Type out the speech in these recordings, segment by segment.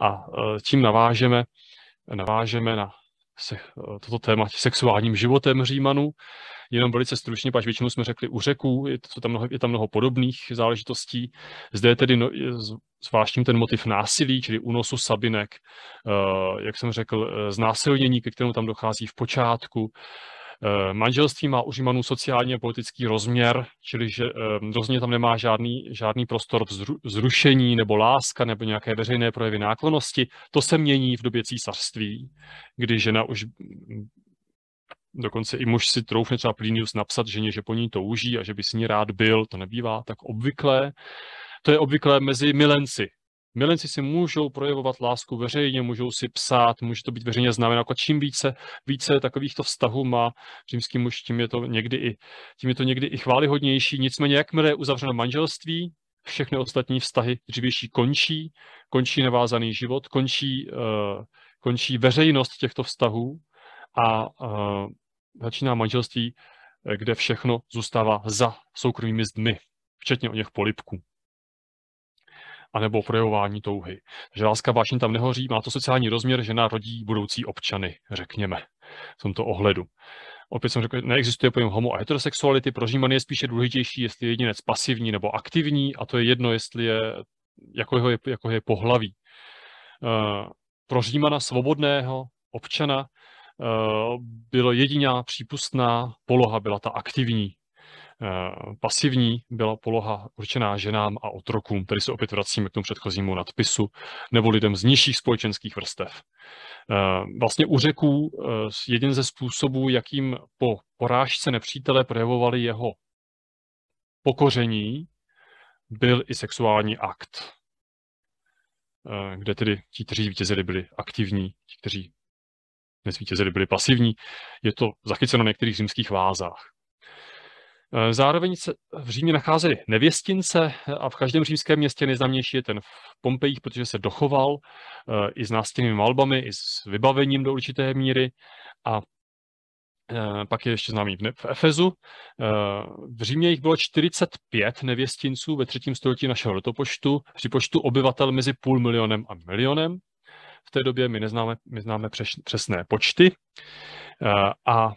A e, tím navážeme, navážeme na se, e, toto téma sexuálním životem Římanů. Jenom velice stručně, pač většinou jsme řekli u řeků, je, to tam mnoho, je tam mnoho podobných záležitostí. Zde je tedy no, je ten motiv násilí, čili unosu sabinek, e, jak jsem řekl, znásilnění, ke kterému tam dochází v počátku, Eh, manželství má u Římanů sociálně a politický rozměr, čili že rozhodně eh, tam nemá žádný, žádný prostor zrušení vzrušení nebo láska nebo nějaké veřejné projevy náklonosti. To se mění v době císařství, kdy žena už hm, dokonce i muž si troufne třeba Plinius napsat ženě, že po ní touží a že by s ní rád byl, to nebývá tak obvyklé. To je obvyklé mezi milenci, Milenci si můžou projevovat lásku veřejně, můžou si psát, může to být veřejně znamená, jako čím více, více takovýchto vztahů má římský muž, tím je to někdy i, tím je to někdy i chválihodnější. Nicméně, jakmile je uzavřeno manželství, všechny ostatní vztahy dřívější končí, končí nevázaný život, končí, uh, končí veřejnost těchto vztahů a uh, začíná manželství, eh, kde všechno zůstává za soukromými zdmi, včetně o něch polipků anebo projevování touhy. Takže láska vášně tam nehoří, má to sociální rozměr, žena rodí budoucí občany, řekněme, v tomto ohledu. Opět jsem řekl, neexistuje pojem homo a heterosexuality, pro je spíše důležitější, jestli je jedinec pasivní nebo aktivní, a to je jedno, jestli je, jako je, jako je pohlaví. Eh, pro Římana svobodného občana eh, bylo jediná přípustná poloha, byla ta aktivní Eh, pasivní byla poloha určená ženám a otrokům, tedy se opět vracíme k tomu předchozímu nadpisu, nebo lidem z nižších společenských vrstev. Eh, vlastně u řeků eh, jeden ze způsobů, jakým po porážce nepřítele projevovali jeho pokoření, byl i sexuální akt, kde tedy ti, kteří vítězili, byli aktivní, ti, kteří nezvítězili, byli pasivní. Je to zachyceno na některých římských vázách. Eh, zároveň se v Římě nacházely nevěstince a v každém římském městě nejznámější je ten v Pompejích, protože se dochoval eh, i s nástěnými malbami, i s vybavením do určité míry a eh, pak je ještě známý v Efezu. V Římě jich bylo 45 nevěstinců ve třetím století našeho letopočtu, při počtu obyvatel mezi půl milionem a milionem. V té době my neznáme, my známe přesné počty. A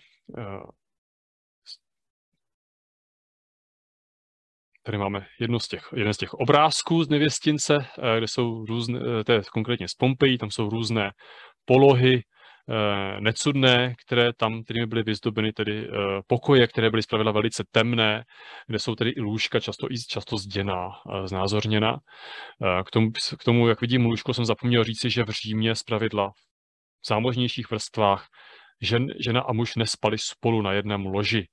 Tady máme jedno z těch, jeden z těch obrázků z nevěstince, eh, kde jsou různé, eh, to je konkrétně z Pompeji, tam jsou různé polohy eh, necudné, které tam, kterými byly vyzdobeny tedy pokoje, které byly zpravidla velice temné, kde jsou tedy i lůžka často, i často zděná, znázorněna. K tomu, k tomu, jak vidím lůžko, jsem zapomněl říci, že v Římě zpravidla v zámožnějších vrstvách žen, žena a muž nespali spolu na jednom loži.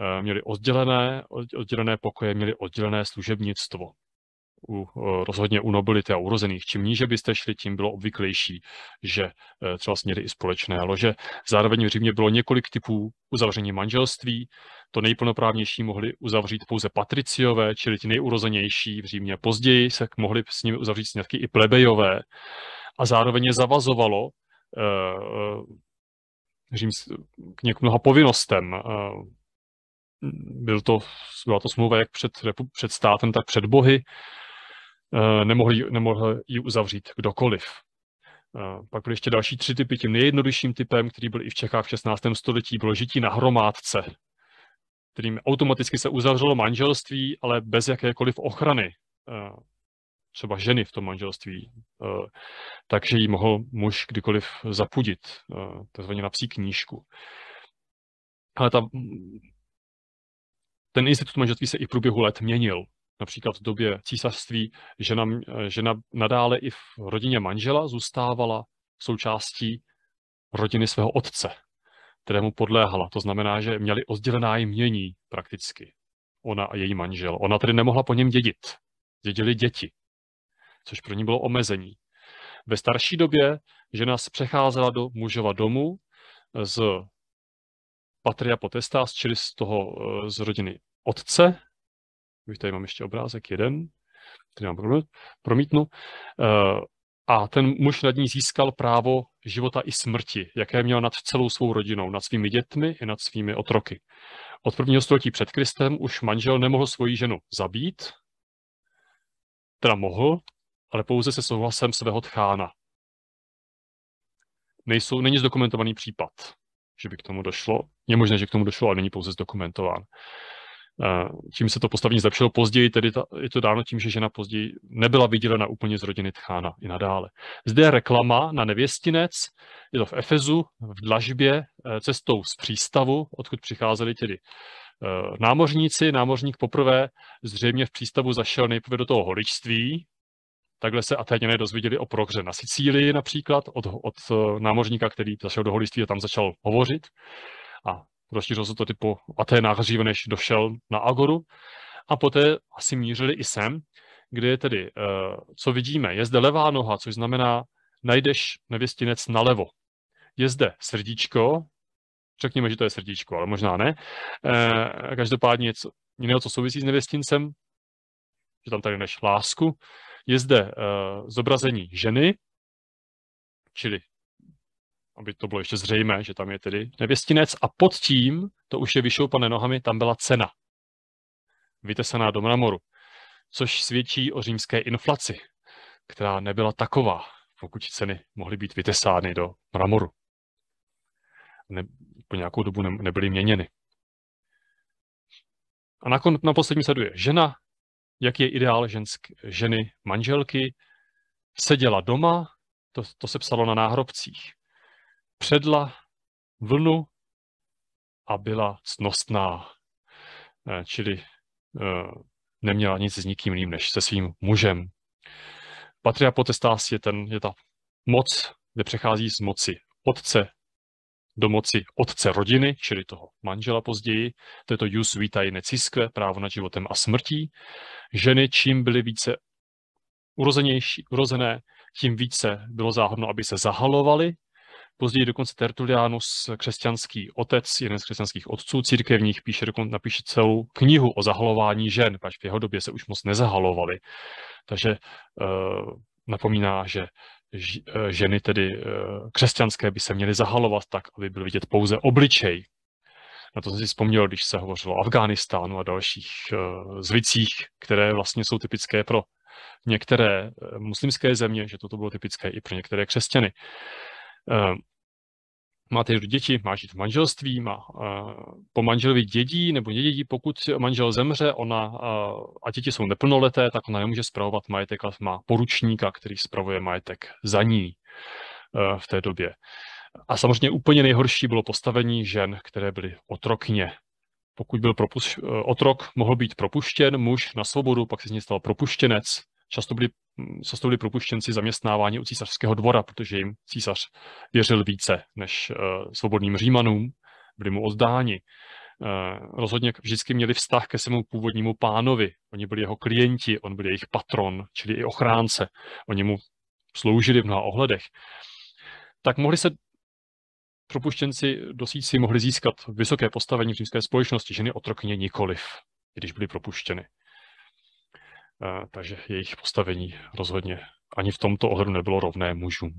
Eh, měli oddělené, oddělené pokoje, měli oddělené služebnictvo. U, eh, rozhodně u nobility a urozených. Čím níže byste šli, tím bylo obvyklejší, že eh, třeba směli i společné lože. Zároveň v Římě bylo několik typů uzavření manželství. To nejplnoprávnější mohli uzavřít pouze patriciové, čili ti nejurozenější v Římě. Později se mohli s nimi uzavřít snědky i plebejové. A zároveň je zavazovalo uh, Řím k něk mnoha povinnostem, byl to, byla to smlouva jak před, před státem, tak před bohy. Eh, nemohl, nemohl ji uzavřít kdokoliv. Eh, pak byly ještě další tři typy. Tím nejjednodušším typem, který byl i v Čechách v 16. století, bylo žití na hromádce, kterým automaticky se uzavřelo manželství, ale bez jakékoliv ochrany eh, třeba ženy v tom manželství, takže ji mohl muž kdykoliv zapudit, takzvaně napsí knížku. Ale ta ten institut manželství se i v průběhu let měnil. Například v době císařství žena, žena nadále i v rodině manžela zůstávala součástí rodiny svého otce, kterému podléhala. To znamená, že měli oddělená jmění prakticky. Ona a její manžel. Ona tedy nemohla po něm dědit. Dědili děti, což pro ní bylo omezení. Ve starší době žena přecházela do mužova domu z patria potestas, čili z toho eh, z rodiny otce, už tady mám ještě obrázek jeden, který mám promítnu, eh, a ten muž nad ní získal právo života i smrti, jaké měl nad celou svou rodinou, nad svými dětmi i nad svými otroky. Od prvního století před Kristem už manžel nemohl svoji ženu zabít, teda mohl, ale pouze se souhlasem svého tchána. Nejsou, není zdokumentovaný případ, že by k tomu došlo. Je možné, že k tomu došlo, ale není pouze zdokumentován. Tím se to postavení zlepšilo později, tedy ta, je to dáno tím, že žena později nebyla vydělena úplně z rodiny Tchána i nadále. Zde je reklama na nevěstinec, je to v Efezu, v dlažbě, eh, cestou z přístavu, odkud přicházeli tedy eh, námořníci. Námořník poprvé zřejmě v přístavu zašel nejprve do toho holičství, Takhle se Aténěné dozvěděli o prohře na Sicílii například od, od eh, námořníka, který zašel do holiství a tam začal hovořit. A rozšířilo se to ty po Aténách dříve, než došel na Agoru. A poté asi mířili i sem, kde je tedy, eh, co vidíme, je zde levá noha, což znamená, najdeš nevěstinec nalevo. Je zde srdíčko, řekněme, že to je srdíčko, ale možná ne. Eh, každopádně něco jiného, co souvisí s nevěstincem, že tam tady než lásku. Je zde eh, zobrazení ženy, čili aby to bylo ještě zřejmé, že tam je tedy nevěstinec a pod tím, to už je vyšoupané nohami, tam byla cena. Vytesaná do mramoru, což svědčí o římské inflaci, která nebyla taková, pokud ceny mohly být vytesány do mramoru. Ne, po nějakou dobu ne, nebyly měněny. A kon na poslední sleduje žena, jaký je ideál žensk, ženy, manželky, seděla doma, to, to se psalo na náhrobcích předla vlnu a byla snostná. Eh, čili eh, neměla nic s nikým jiným než se svým mužem. Patria potestás je, ten, je ta moc, kde přechází z moci otce do moci otce rodiny, čili toho manžela později, to je to jus vitae neciskve, právo nad životem a smrtí. Ženy, čím byly více urozenější, urozené, tím více bylo záhodno, aby se zahalovaly Později dokonce Tertulianus, křesťanský otec, jeden z křesťanských otců církevních, píše, dokonce napíše celou knihu o zahalování žen, až v jeho době se už moc nezahalovaly. Takže uh, napomíná, že eh, ženy, tedy eh, křesťanské, by se měly zahalovat tak, aby byl vidět pouze obličej. Na to jsem si vzpomněl, když se hovořilo o Afghánistánu a dalších zvicích, které vlastně jsou typické pro některé muslimské země, že toto bylo typické i pro některé křesťany. Eh, máte někdo děti, má žít v manželství, má eh, po manželovi dědí nebo nedědí, pokud manžel zemře ona, eh, a děti jsou neplnoleté, tak ona nemůže spravovat majetek, ale má poručníka, který spravuje majetek za ní v té době. A samozřejmě úplně nejhorší bylo postavení žen, které byly otrokně. Pokud byl propuš- otrok, mohl být propuštěn muž na svobodu, pak se z něj stal propuštěnec, Často byli, často byli propuštěnci zaměstnávání u císařského dvora, protože jim císař věřil více než eh, svobodným římanům, byli mu oddáni. Eh, rozhodně vždycky měli vztah ke svému původnímu pánovi. Oni byli jeho klienti, on byl jejich patron, čili i ochránce. Oni mu sloužili v mnoha ohledech. Tak mohli se propuštěnci do síci mohli získat vysoké postavení v římské společnosti, ženy otrokně nikoliv, když byly propuštěny. Eh, takže jejich postavení rozhodně ani v tomto ohledu nebylo rovné mužům.